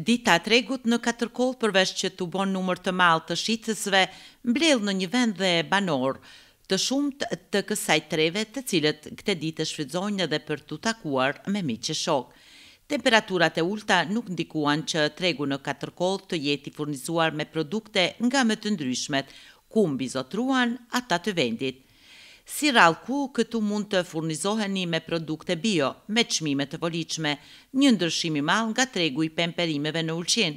dita tregut në katërkoll përvesh që të bon numër të malë të shqitësve, mblel në një vend dhe banor, të shumë të, kësaj treve të cilët këte ditë shfridzojnë edhe për të takuar me mi që shokë. Temperaturat e ulta nuk ndikuan që tregu në katërkoll të jeti furnizuar me produkte nga më të ndryshmet, ku mbizotruan ata të vendit. Si rallku, këtu mund të furnizoheni me produkte bio, me çmime të voliqme, një ndërshimi i madh nga tregu i pemperimeve në Ulqin.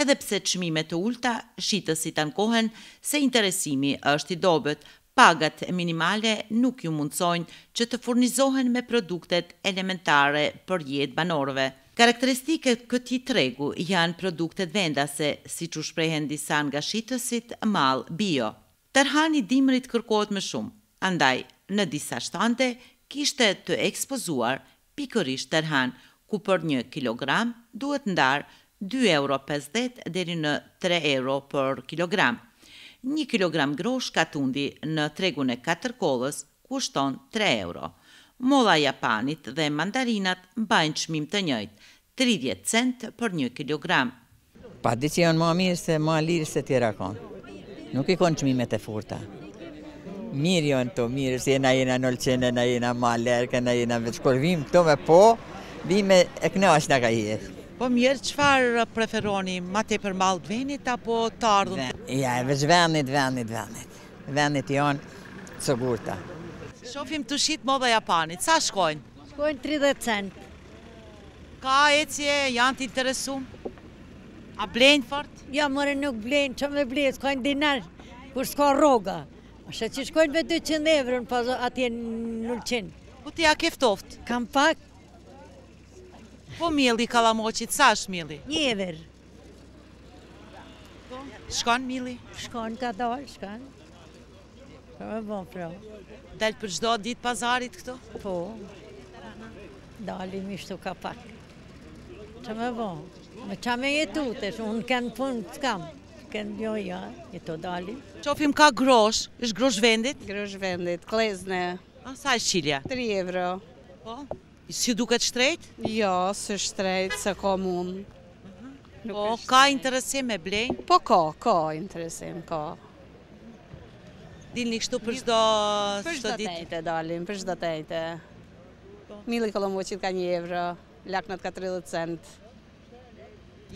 Edhe pse çmime të ulta shitës i tankohen, se interesimi është i dobët, pagat minimale nuk ju mundsojnë që të furnizohen me produktet elementare për jetë banorëve. Karakteristike këti tregu janë produktet vendase, si që shprehen disan nga shitësit, mal, bio. Tërhani dimrit kërkohet më shumë, Andaj, në disa shtante, kishte të ekspozuar pikërisht rhanë, ku për një kilogram duhet ndarë 2,50 euro deri në 3 euro për kilogram. Një kilogram grosh ka tundi në tregun e 4 kolës, ku shton 3 euro. Mola Japanit dhe mandarinat bajnë qmim të njëjtë, 30 cent për një kilogram. Pa, di që janë ma mirë se ma lirë se tjera konë. Nuk i konë qmimet e furta. Mirë jo në to, mirë, se jena jena në lëqene, në jena ma lërke, në jena veç, kur vim të me po, vim e këna është në ka jetë. Po mirë, qëfar preferoni, ma te për malë të venit, apo të ardhën? Ja, e veç venit, venit, venit, venit jonë, së gurta. Shofim të shqit më dhe Japanit, sa shkojnë? Shkojnë 30 cent. Ka e cje, janë të interesumë? A blenë fort? Ja, mëre nuk blenë, që me blenë, s'kojnë dinarë, kur s'ka roga. Shë që shkojnë me 200 evrë, në atje në 100. Po ti keftoft? Kam pak. Po mili kalamoqit, sa është mili? Një evrë. Po, shkon mili? Shkon ka dalë, shkon. Po me bon po, pra. Po. Dalë për gjdo ditë pazarit këto? Po. Dali, i mishtu ka pak. Që me bon? Me qa me jetu të shumë, unë kanë punë të kamë këndë, jo, ja, i të dali. Qofim ka grosh, është grosh vendit? Grosh vendit, klezne. A, sa është qilja? 3 euro. Po, si duket shtrejt? Jo, së shtrejt, se ko mund. Po, ka interesim me blenjë? Po, ka, ka interesim, ka. Dilni kështu për shdo Për shdo tejte, dalim, për shdo tejte. Po. Mili Kolomboqit ka një evro, laknat ka 30 cent.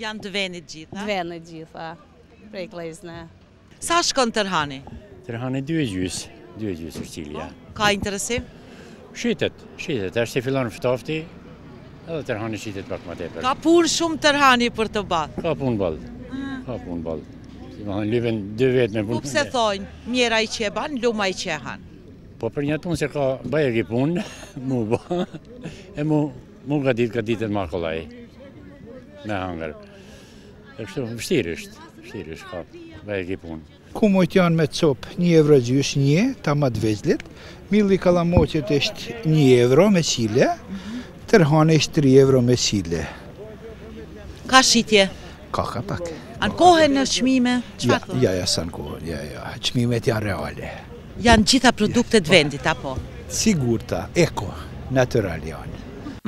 Janë dë venit gjitha? Dë venit gjitha prej Klezne. Sa shkon Tërhani? Tërhani 2 gjysë, 2 gjysë është qilja. Ka interesim? Shqitet, shqitet, është se filonë fëtofti, edhe Tërhani shqitet pak më tepër. Ka punë shumë Tërhani për të batë? Ka punë baldë, ka punë baldë. Si më hanë lypen dy vetë me punë. Kupë se thonë, mjera i që e banë, luma i që e hanë? Po për një punë se ka bëjë e punë, mu bë, e mu, mu ka ditë, ka ditë e më kolaj, me hangërë është shumë vështirisht, vështirisht ka me ekipun. Ku mojtë janë me copë? Një evro gjysh, një, ta ma dvezlit. Mili kalamotit është një evro me cile, tërhane është tri evro me cile. Ka shqitje? Ka, ka pak. Anë kohën në qmime? Ja, ja, sa në kohën, ja, ja, qmimet janë reale. Janë gjitha produktet vendit, apo? Sigur ta, eko, natural janë.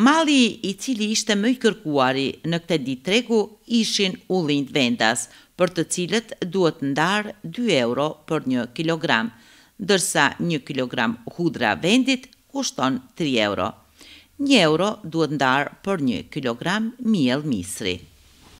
Mali i cili ishte më i kërkuari në këtë ditë tregu ishin ullin të vendas, për të cilët duhet ndarë 2 euro për 1 kilogram, dërsa 1 kilogram hudra vendit kushton 3 euro. 1 euro duhet ndarë për 1 kilogram miel misri.